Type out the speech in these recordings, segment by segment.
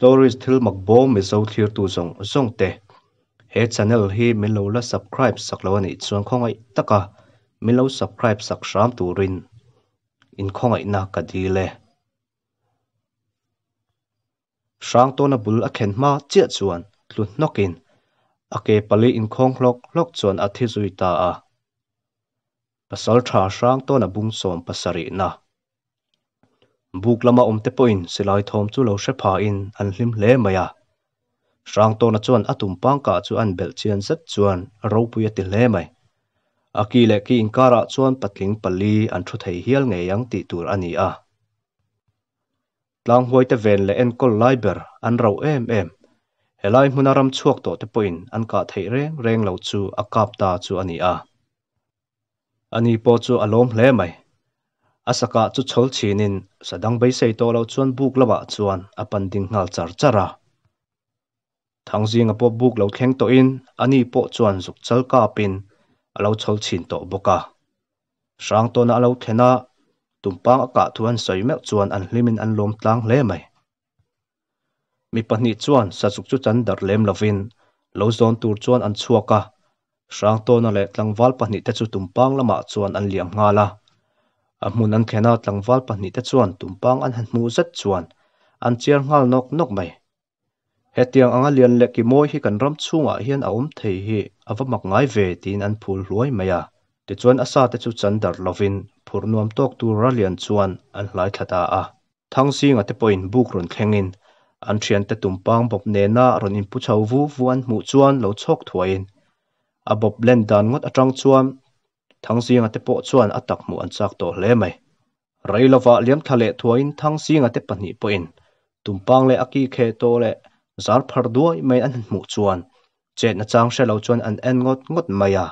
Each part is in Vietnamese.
stories thil mak bom mi zo thlir tu zong zong te he channel hi min lo la subscribe sak lo ani chuan khong ai taka min lo subscribe sak sham tu rin in khong ai na ka di le sang to na bul a khen ma che chuan tlu nokin ake pali in khong lok lok chuan a thi zui ta a pasal tha sang to na bung som pasari na buộc lama om te poin silai thom chu lo hre pha in an hlim hle maya rang to na chuan atum bang cả chú an bel chian zet chuan ro puya ti hle mai aki le ki inkara chuan patling pali an thu thei hial nge yang ti tur ani a tlang huai te ven le en kol laiber an ro em em helai hmunaram chuak to te poin an ka thei reng reng lo chu akap ta chu ani a ani po chú alom Lê mai asaka chu chhol chhinin sadang bei sei to lo chuan buk lawa chuan apan ding ngal char chara thangzinga po buk lo thleng to in ani po chuan zuk chal ka pin alo chhol chin to boka sang to na alo thena tumpang aka thuan soi mek chuan an hlimin an lom tlang le mai mi pahnih chuan sa chuk chu chan dar lem lovin lo zon tur chuan an chuaka sang to na le tlangwal pahnih te chu tumpang lama chuan an liam ngala a hmun an thlena tlangval pahnih te chuan tumpang an han hmu zet chuan an chiar ngal nok nok mai he tiang anga lian lek ki mawi hi kan ram chhungah hian a awm thei hi avamak ngai ve tin an phul r u a i mai a ti chuan asa te chu chandar lovin phur nuam tok tur a lian chuan an hlai thlata a thang singa te poin buk ron thlengin an thian te tumpang bop ne na ron in pu chho vu vuan mu chuan lo chhok thuain a bop len dan ngot atang chuan thang zi nga te po chuan atak mu an chak to hle mai railova liam thale thuain thang zi nga te pani po in tumpang le aki khe to le zar phar duai mai an mu chuan chết na chang she lo chuan an en ngot ngot à,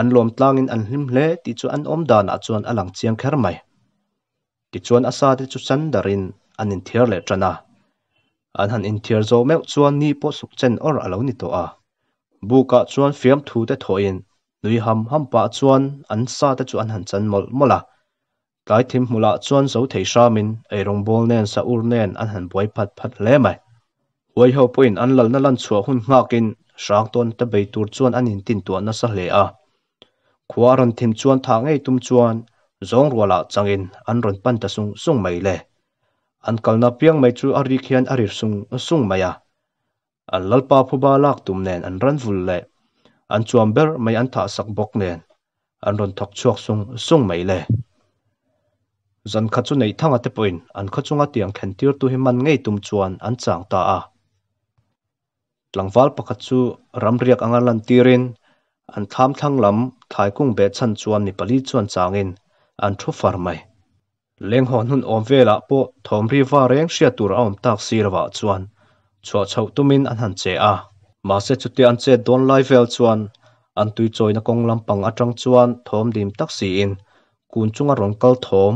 an lom tlangin an hlim hle ti chu an om dana chuan alang chiang kher mai ti chuan asa te chu san darin an in thiar le à, an han in zô zo meu chuan ni po suk chen or alo ni to a buka chuan fiam thu te thoin lui ham ham pa chuan an sa te chu an han chan mol mola tlai thim hmula chuan zo thei shamin ei rong bol nen sa ur nen an han boi phat phat hle mai hoi ho point an lal na lan chua hun ngakin sang ton te bei tur chuan an in tin tuan na sa hle a khwaron thim chuan tha ngei tum chuan zong ruala changin an ron pan ta sung sung mai le an kalna piang mai chu ari khian arir sung sung maya an lalpa phuba lak tum nen an ran vul le an chuam ber mai an thah sak bok nen an ron thok chuak sung sung mai le zan kha chu nei thanga te poin an kha chunga tiang khen tir tu hi man ngei tum chuan an chang ta a tlangwal pakhat chu ramriak anga lan tirin an tham thang lam thai kung be chan chuan ni pali chuan changin an thu far mai leng hon hun om vela po thom ri wa reng sia tur a om tak sirwa chuan chho chho tumin an han che a mà mahse chute an che dawn lai vel chuan an tui chawina kawng lampang atang chuan thawm dim tak si in kun chunga rawn kal thawm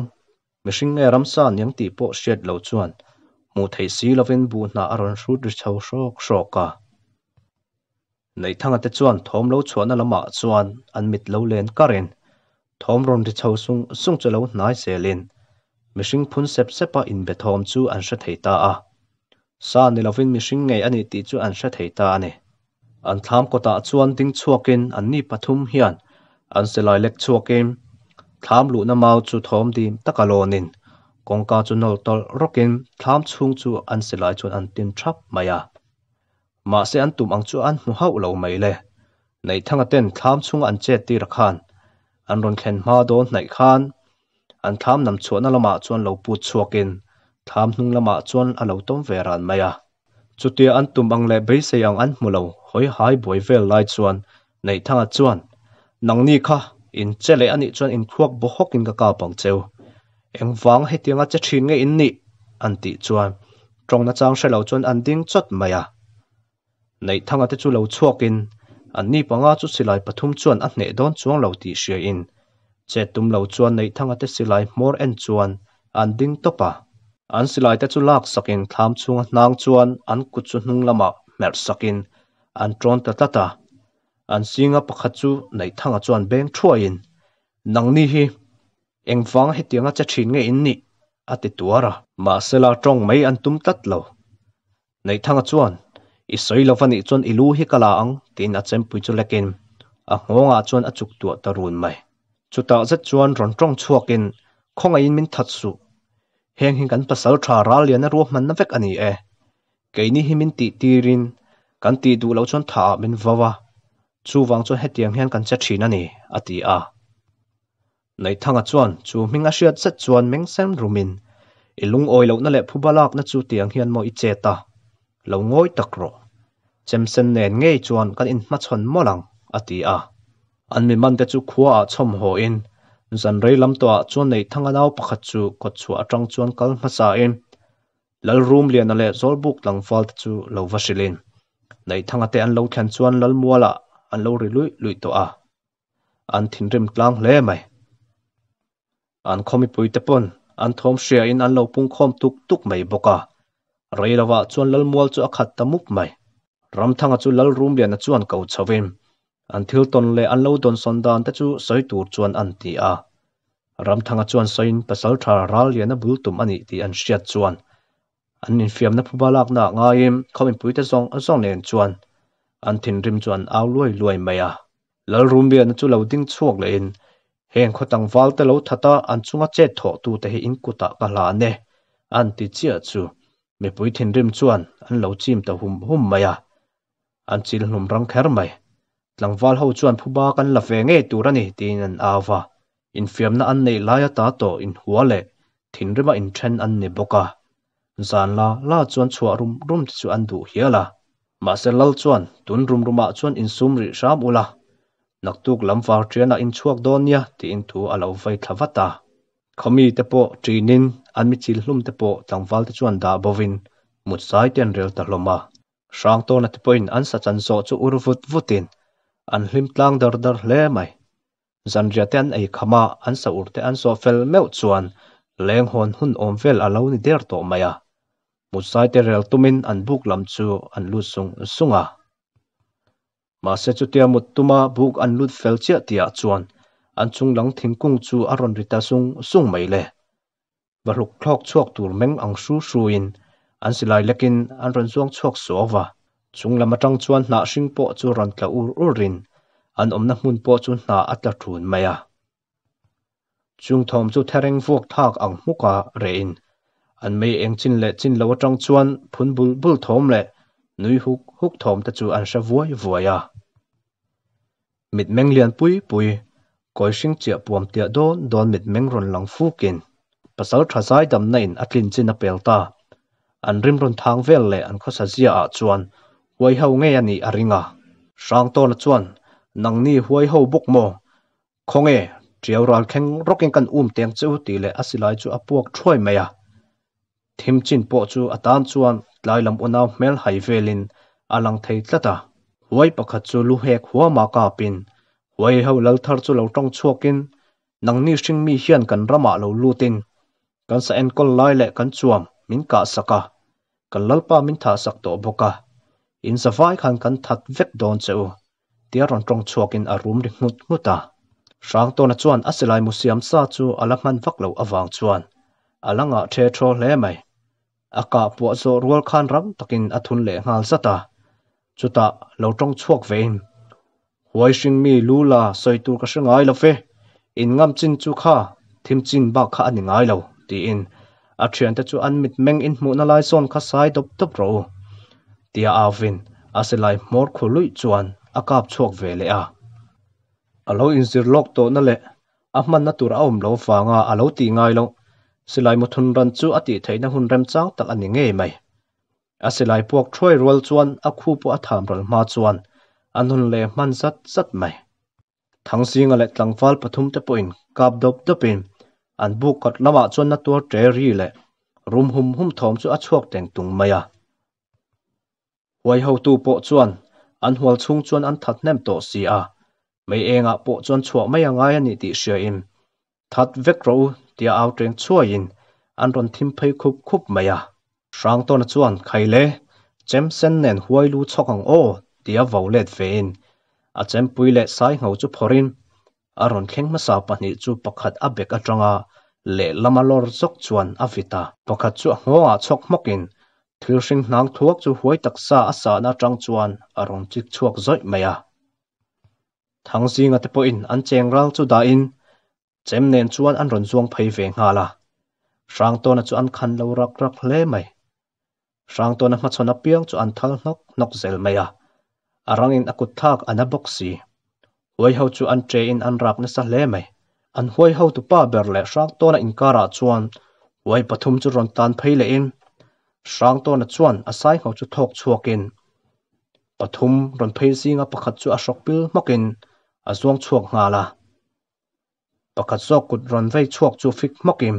nghe nge ramsa niang tih pawh hriat lo chuan mu thei si lovin bu hna a rawn hrut ri chho hrok hrawka nei thanga te chuan thom thawm chuan chhuan lâm lamah chuan an mit lên len karin thawm rawn ri chho sung sung chu lo hnai selin mihring phun sep sepa in be thom chu anh sẽ thei ta a sa ni lovin mihring ngei ani tih chu an hre thei ta ani an thlam kawtah chuan ding chuakin an ni pathum hian an selai lek chuakin thlam luhna mau chu thawm dim taka lawnin kawngka chu nol tol rokin thlam chhung chu an selai chuan an tin thap mai a ma se an tum ang chu an hmu hau lo mai le nei thanga ten thlam chung an che ti rakhan an ron khen ma do nei khan an tham nam chuan alama chuan lo pu chuakin tham hnung lama chuan alo tom ve ran maya a à. chutia an tum ang le be se ang an mulo hoi hai boi vel lai chuan nei thanga chuan nang ni kha in chele ani chuan in khuak bo hok in ka ka pang cheu eng wang he tianga che thin nge in ni an ti chuan trong na chang shelo chuan an ding chot maya a à. nei thanga te chu lo chuak in an ni panga chu silai pathum chuan a hne don chuang lo ti hria in che tum lo chuan nei thanga te silai mor en chuan an ding topa an silai te chu lak sakin thlam chunga hnang chuan an kut chu hnung lama mer sakin an tron ta ta ta an singa pakhat chu nei thanga chuan beng thuain nangni hi engwang he tianga cha thin nge in ni ati tuara ma sela tong mai an tum tat lo nei thanga chuan i soi lo fani chuan ilu hi kala ang tin a chem pui chu lekin a ngonga chuan achuk tu tarun mai chuta zat chuan ron tong chuakin khonga in min that su heng hin kan pasal tha ra lian ruah man na vek ani e keini himin ti tirin kan ti du lo chon tha min wawa chu wang chu hetiang hian kan này, thin ani ati a nei thanga chuan chu minga hriat se chuan meng sem rumin ilung oi lo na phu phubalak na chu chú hian mo i chết ta ngồi lo ngoi takro chemsen nen ngei chuan kan in ma chon à ati à, anh mình mang te chú khoa chom ho in zan rei lam tawh chuan nei thanga nau pakhat chu kawt chu atang chuan kal hmasa in lal room lian a le zawl buk langfal te chu lo va silin nei thanga te an lo thlan chuan lal muala an lo ri lui lui to a an thin rem tlang hle mai an khomi pui te pon an thom shia in an lo pung khom tuk tuk mai boka reilawa chuan lal mual chu a khat tamuk mai ram thanga chu lal room lian a chuan ko chawim an thil ton le an lo don son dan te chu soi tur chuan an ti a ram thanga chuan soin pasal thar ral lian a bul tum ani ti an hriat chuan an in fiam na phubalak na ngaim khomin puite zong a zong len chuan an thin rim chuan aw luai luai mai a lal rum bia na chu lo ding chuak le in heng khotang wal te lo thata an chunga che tho tu te hi in kuta ka la ne an ti chia chu me pui thin rim chuan an lo chim ta hum hum maya an chil hnum rang kher mai tlangwal ho chuan phuba kan la ve nge tur ani tin an awa in fiamna an nei laia ta to in huwa le thin rima in then an ni boka zan la la chuan chua rum rum chu an du hiala ma se lal chuan tun rum ruma chuan in sum ri sham ula naktuk lamwar tiana in chuak don nia ti in thu alo vai thlawata khomi te po trinin an mi chil hlum te po tlangwal te chuan da bovin mutsai ten rel ta hloma hrang to na te in an sa chan zo chu uruvut vutin an hlim tlang dar dar hle mai zanria te an ei khama an sa urte an so fel meu chuan leng hon hun om vel alo ni der to maya mutsai te rel tumin an buk lam chu an lu sung sunga ma se chu tia mut tuma buk an lut fel chia tia chuan an chung lang thingkung chu aron rita sung sung mai le và lúc thọc chuộc tù meng ang su su in an silai lekin an ron zuang chuộc so wa chunglama tang chuan hna hring pawh chu ran tla ur urin an awmna hmun pawh chu hna a tla thun mai a thom chu thereng vok thak ang muka rein an mei eng chin le chin lo atang chuan phun bul bul thom le nui huk huk thom ta chu an hra vuai vuai a mit meng lian pui pui koi hring chia puam tia don don mit meng ron lang fukin pasal thasai dam na in atlin chin a pelta an rim ron thang vel le an khosa zia a chuan วยเฮาเงยนี่อริงาร้างต้นจวนนังนี่หวยเฮาบุกโมคงเอเจ้ารอกแข่งรกเังกันอุ้มเตียงเจ้าตีเลยอสิไลจูอพวกช่วยไมียทิมจินปอจูอตานจวนลายลำอุณาวเมลไฮเวลินอลังเทิดละตาหวยประคัดจูลูเฮกหัวมากาปินหวยเฮาเลาทาร์จูเราต้องชั่วกินนังนี่ชิงมีเฮียนกันระมาเราลูตินกันสเอนก็ลายเละกันจวมมินกาสกะกันลัลปามินทาสักตัวบกะอินสวายขันกันทัดเวกโดนเจ้าเดี๋ย่รองตรงช่วกินอารมณ์ริมุดมุดาร่างตัวนั้นชวนอาศัยมุสยามซาจูอัลลัมันฟักเลวอวังชวนอัลลังอัเทโตรเล่ไม่อากาปวดจรุลขันรำตักกินอัทุนเล่งานสตาจุตาเราตรงช่วเวนหวยชิงมีลูลาใส่ตัวกระชงไอเลฟอินงามจินจูข้าทิมจินบักข้าอันง่ายเราที่อินอัตเชียนตะจูอันมิดเมงอินมุนลายส่นข้าสายตบตบเรา tia avin aselai mor khului chuan akap chhuak ve le a alo inzir lok to na le ahman na tur aum lo fanga alo ti ngai lo silai muthun ran chu ati theina hun rem chang tak ani nge mai aselai puak throi rol chuan akhu po atham rol ma chuan anun le man sat sat mai thangsinga le tlangfal pathum te poin kap dop dopin an bu kot lama chuan na tur tre ri le rum hum hum thom chu a chuak teng tung maya huai ho tu po chuan an hual chung chuan an that nem to si a mei enga po chuan chhuak mai anga ani tih hria in that vek ro tia au teng chuain an ron thim phei khup khup mai a hrang ton chuan khaile chem sen nen huai lu chokang o tia vo let vein a chem pui le sai ngau chu phorin a ron thleng ma sa pahnih chu pakhat a bek atanga le lamalor chok chuan avita pakhat chu a ngaw a chok mokin thir hring hnang thuak chu huai taksa a sahna tang chuan a rawn chik chuak zoih mai a thangzinga te pawh in an chengrang chu dain chemnen chuan an rawn zuang phei ve nga la hrang tawna chu an khan lo rak rak hle mai hrang tawna hma chhawna piang chu an thal hnok nok zel mai a arangin akut thak an a boxi huai ho chu an tre in an rak na sa hle mai an huai ho tu pa ber le hrang tawna in kara chuan huai pathum chu rawn tan phei le in sáng rang tawna chuan a sai ho chu thawk chhuakin pathum ron phei zinga pakhat chu a hrok pil mokin a zuang chuak nga la pakhat zawk kut ron vei chuak chu fik mokim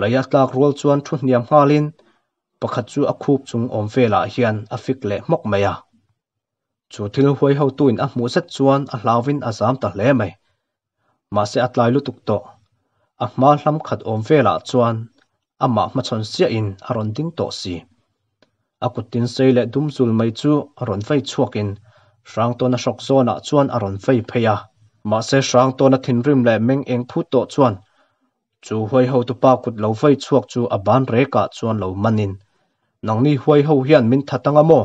leia tlak rual chuan thu hniam hmalin pakhat chu a khup chung om vela hian a fik le mok mai a chu thil huai ho tuin a hmu zet chuan a hlawin a zam ta hle mai ma se atlai lutuk to a hma hlam khat phê vela chuan amah machonsia in a ron ding tawh si a kut tin sei leh dum chul mai chu a ron fei chuakin hrang tawn a hrok zawnah chuan a ron fei phei a mahse hrang tawn a thin rim leh meng eng phut tawh chuan chu huai ho tupa kut lo fei chuak chu a ban reka chuan lo manin nangni huai ho hian min thatanga maw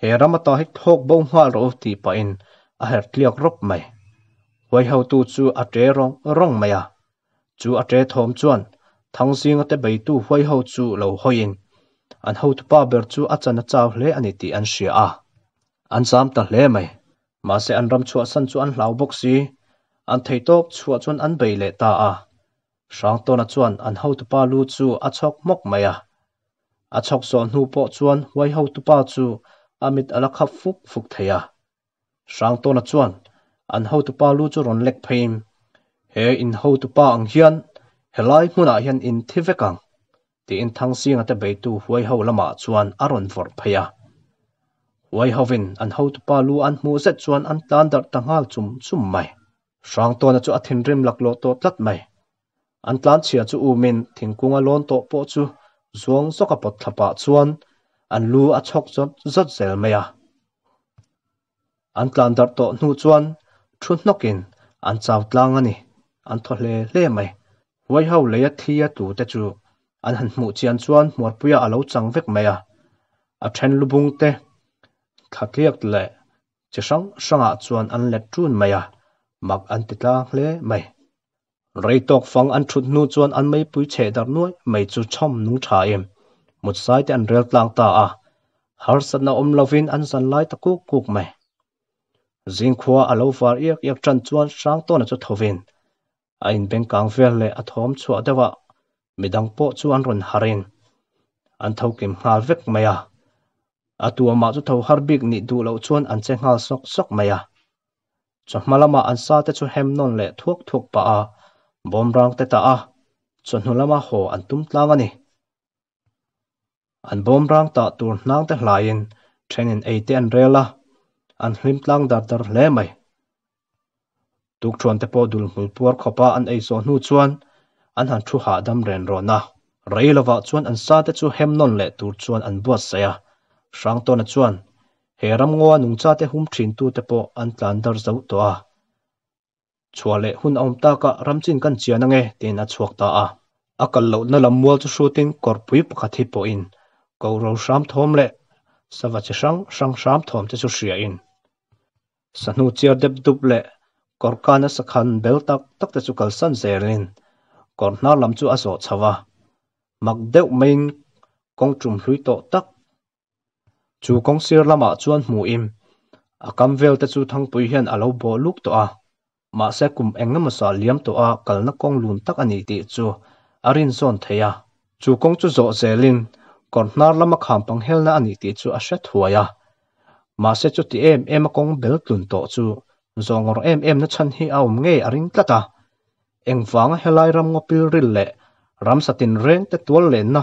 he ramata hi thok bo hmal ro ti pa in a her tliak rop mai huai ho tu chu a tre rong rong maya chu a tre thom chuan thang zing te bei tu hoi hậu chu lo hoin an hậu tu ba ber chu a chana chaw hle ani ti an sia a an sam ta hle mai ma se an ram chu san chu an lau bok si an thei top chu chun an bei le ta a sang to na chuan an hậu tu pa lu chu a chok mok mai a a chok so nu po chuan hoi hậu tu pa chu amit ala khap fuk fuk theya sang to na chuan an hậu tu ba lu chu ron lek pheim he in hậu tu ba ang hian mu hmunah hian in thi vekang ti in thang singa tu beitu hậu ho lama chuan aron vor phaya hậu vin an ho tu pa lu an mu zet chuan an tlan dar tangal chum chum mai rang to na chu athin rim lak lo to tlat mai an tlan chhia chu umin thingkunga lon to po chu zuang zoka pot thapa chuan an lu a chok chot zot zel maya an tlan dar to hnu chuan thu nokin an chaw tlang ani an thole le mai Wai ho le a thi a tu te chu an han mu chian chuan muat puya alo chang vek mai a a then lubung te thakliak le chi sang sanga ah chuan an let tun mai a anh an ti tlang hle mai reitok fang an thut nu chuan an mai pui che dar nuai mai chu chom nu tha em mut sai te an rel tlang ta a har san na om lovin an san lai ta ku kuk mai zing khwa alo var ek ek tran chuan sang to na chu thovin a in bengkang vel le a t h o m c h u a d e w a midang p o chu an r u n harin an t h a u kim h a l vek mai a a t u m a chu t h a u har bik n i d u lo chuan an che h a l sok sok mai a c h a h m a l a m a an sa te chu hemnon l e t h u k t h u k pa a bom rang te ta a c h o w h n u l a m a ho an tum tlang ani an bom rang ta tur n a n g te hlaiin thenin ei te an rela an hlim tlang dar dar hle mai duk chuan te po dul mul puar khopa an ei so nu chuan an han thu ha dam ren ro na rei chuan an sa te chu hem non le tur chuan an bua sa ya rang to na chuan he ram ngo nu cha te hum thrin tu te po an tlan dar zo to a chua le hun om ta ka ram chin kan chia na nge te na chuak ta a akal lo na lam mual chu shooting kor pui pa khathi po in ko ro sham thom le sawa che sang sang sham thom te chu shia in sanu chiar dep dup le korkana sakhan beltak takte chu kalsan zerin korna lam chu azo chawa makdeu main kongchum hlui to tak chu kongsir lama chuan muim akam vel te chu thangpui hian alo bo luk to a ma se kum engam sa liam to a kalna kong lun tak ani ti chu arin zon theya chu kong chu zo zelin kornar lama kham pang helna ani ti chu a hre thuaya ma se chu ti em em kong bel tun to chu zawngor em em na chan hi awm nge arin à tlata engwang helai ram pil ril le ram satin reng te tual le na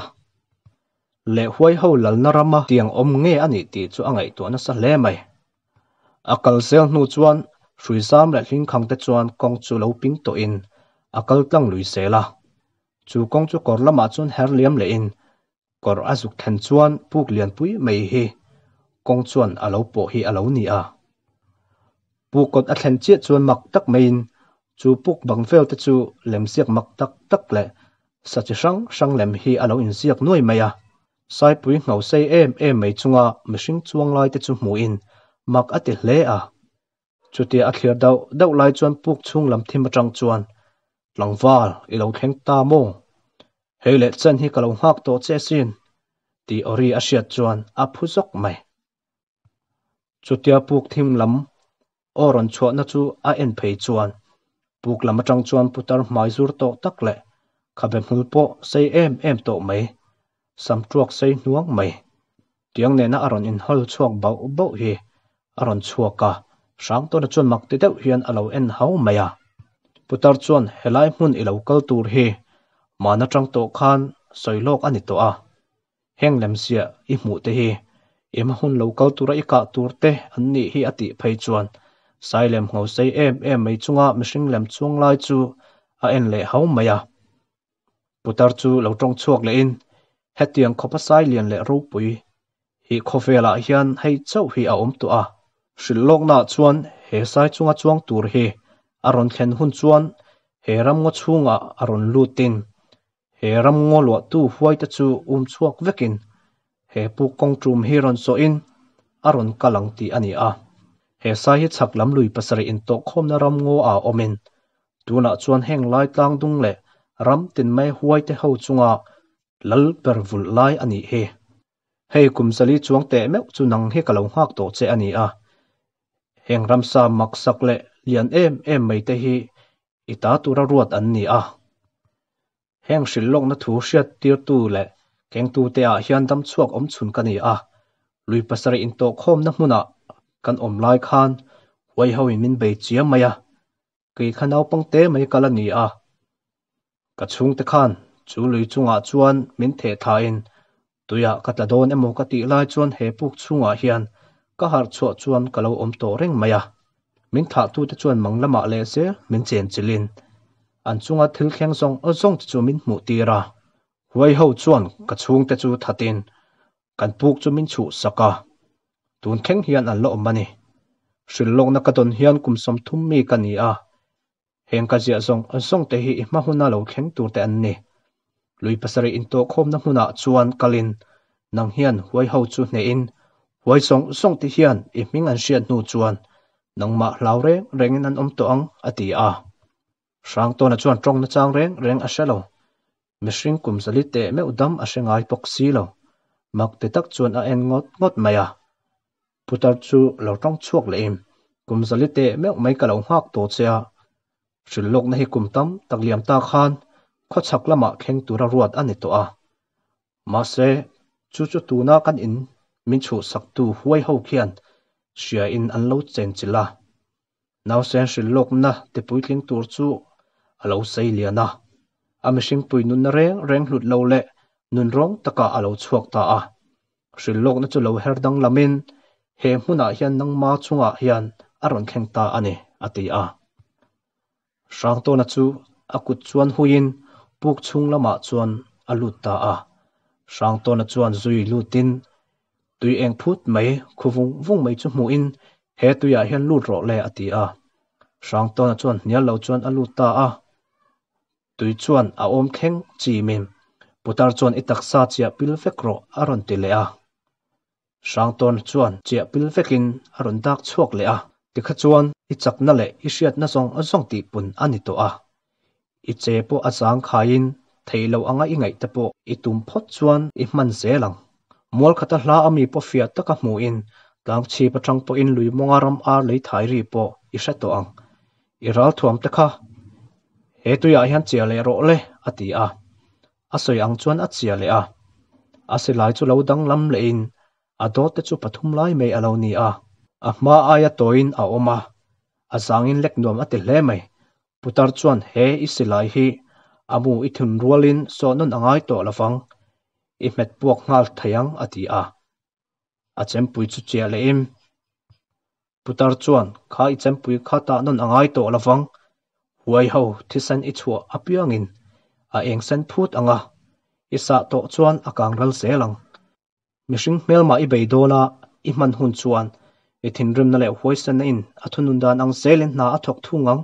le huai ho lal na rama tiang om nge ani ti chu angai to na sa le mai akal sel nu chuan hrui zam le hling khang te chuan kong chu lo ping to in akal tlang lui se la chu kong chu kor lama chun her liam le in kor azuk then chuan puk lian pui mai hi kong chuan alo po hi alo ni a bu cột a thlen chiat chuan mak tak main chu buộc bằng fel te chu lem siak mak tak tắc lệ, sa chi hrang hrang lem hi alo in siak nuôi mày à, sai bụi ngầu sei em em à, chunga mihring chuang lại te chu hmu in mak ati hle a chuti a thlir dau dau lai chuan puk chung lam thim lòng chuan langwal ilo theng ta mo hele chen hi kalo hak to che xin, ti ori a hriat chuan a mày, mai chutia buộc thim lam อรันชวนนั่นจูอาเอ็นเพย์ชวนปุกลำจังชวนพุทธรหมายซูร์โตตักเละขับแบบหูโปใส่เอ็มเอ็มโตไหมสำจวกใส่หนวงไหมเตียงเนี่ยนะอรันอินฮัลช่วงเบาเบาเฮอรันชัวกะสางตัวนั่นชวนมักติดเดียนอเลาเอ็นเฮาไหมอะพุทธรชวนเฮลัยมุ่นอิเลาเกลตูร์เฮมานั่จังโตขันใส่โลกอันนี้โตัวอ่ะแหงเลมเสียอิหมูเตเฮเอ็มหุ่นเลาเกลตูระอิกาตูร์เตอันนี้เฮีอติไปชวน sai lem ngo sai em em mai chunga m i s i n g lem chung lai chu a en le hauma ya putar chu lotong chhok le in he tiang khop sai lian le ro pui hi kho fe la hian hei chou hi a om tu a s h i l o n na chuan he sai chung a chuang tur hi a ron t h e n hun chuan he ram ngo chunga a ron lutin he ram ngo lo tu huai ta chu um c h k vekin he pu kong trum hi ron so in a ron kalang ti ani a esa hi chhak lam lui pasari in to khom na ram ngo a omin tuna chuan heng lai tlang dung le ram tin mai huai te ho chunga lal per vul lai ani he hei kum sali chuang te mek chu nang he kalo hak to che ani a heng ram sa mak sak le lian em em mai te hi ita tura ruat an ni a heng shillok na thu hriat tir tu le keng tu te a hian dam chuak om chun ka ni a lui pasari in to khom na hmuna kan om lai khan wai ho in min bei chiam mai a ki khan au pang te mai kala ni a ka chung te khan chu lui chunga chuan min the tha in tuya ka tla don emo ka ti lai chuan he puk chunga hian ka har chho chuan kalo om to reng mai a min tha tu te chuan manglama le se min chen chilin an chunga thil kheng song a zong chu min mu ti ra wai ho chuan ka chung te chu thatin kan puk chu min chu saka tun theng hian an lo mani shrilong na katon hian kumsom thum mi ka ni a heng ka zia zong an zong te hi ma huna lo thleng tur te an ni lui pasari in to khom na huna chuan kalin nang hian huai ho chu hne in huai song song ti hian i ming an hriat nu chuan nang ma hlau reng rengin an om to ang ati a sang to na chuan tong na chang reng reng a shalo mihring kum zali te me udam a hrengai pok si lo mak te tak chuan a en ngot ngot maya putar chu lo tong chuak le im kum zali te mek mai ka lo hak to cha shil lok na hi kum tam tạc liềm ta khan kho chak lama kheng tura ruat ani to a Mà se chú chú tu na kan in min chu sak tu huai hậu khian sia in an lo chen chila naw sen shil lok na te puitling tur chu alo sei liana ami sing pui nun na reng reng lụt lâu lệ, nun rong tạc taka alo chuốc ta a shil lok na chu lo đăng dang lamin Hē hū nā hien nāng mācūng ā hien aran kēng tā ane ati ā. Shāng tō na tū akut tūwan hui in, pūk tūng lā mā tūwan alūt tā ā. Shāng tō na tūwan zui lū tin, tui āng pūt mai, kūfūng vūng mai chūng mui in, hē tui ā hien lūt rō le ati ā. Shāng tō na tūwan nia lau tūwan alūt tā ā. Tui tūwan ā om kēng jīmin, pūtā rā tūwan itak sā tī ya pīla fēk rō le ā. rangtawn chuan chiahpil vekin a rawn dak chhuak le a tikha chuan i chakna leh i hriatna zawng a zawng tih pun ani tawh a i che pawh a chang khain theilo anga i ngaih te pawh i tum phawt chuan i hman ze lang mual khata hla ami pawh fiat taka hmu in tlang chi patang pawh in lui monga ram ar lei thai ri pawh i hra to ang i ral thuam te kha he tuiah hian chia le rawh le a ti a a sawi ang chuan a chia le a a se lai chu lo dang lam le in a dawt te chu pathum lai mai alo ni a a hma aia tawin a awm a a zangin lek nuam a ti hle mai putar chuan he i silai hi amu i thun rualin sawnun angai tawh lovang i hmet puak ngal theiang a ti a a chempui chu chia le im putar chuan kha i chempui kha ta non angai tawh lovang huai ho thisan i chhuah a piangin a eng sen phut anga isa tawh chuan a kang ral se lang mihring hmelma i bei dawna i hman hun chuan e thin remna leh huaisan in a thunun dan ang zelen na a thok thungang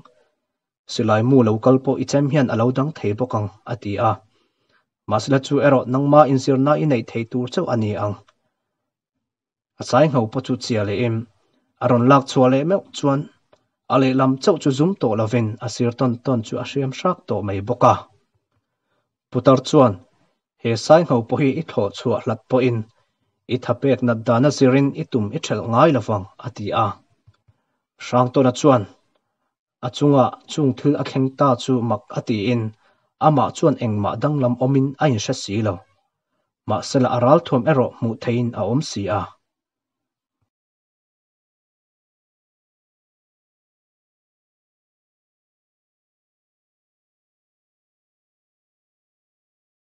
silai mu lo kalpo i chem hian alo dang thei bokang ati a masla chu ero nangma in na i nei thei tur chau ani ang asai ngho po chu chia em aron lak chua me meu chuan ale lam chau chu zum to lovin asir ton ton chu asriam shak to mai boka putar chuan he sai ngho po hi i tho chu hlat po in i thapekna dana sirin i tum i thel ngai lawang ati a s a n g t o n a chuan a chunga chung thil a khengta chu mak ati in ama chuan e n g m a danglam omin a in s h a si lo m a s e l a aral t h a m e r o m u t h e i n a o m si a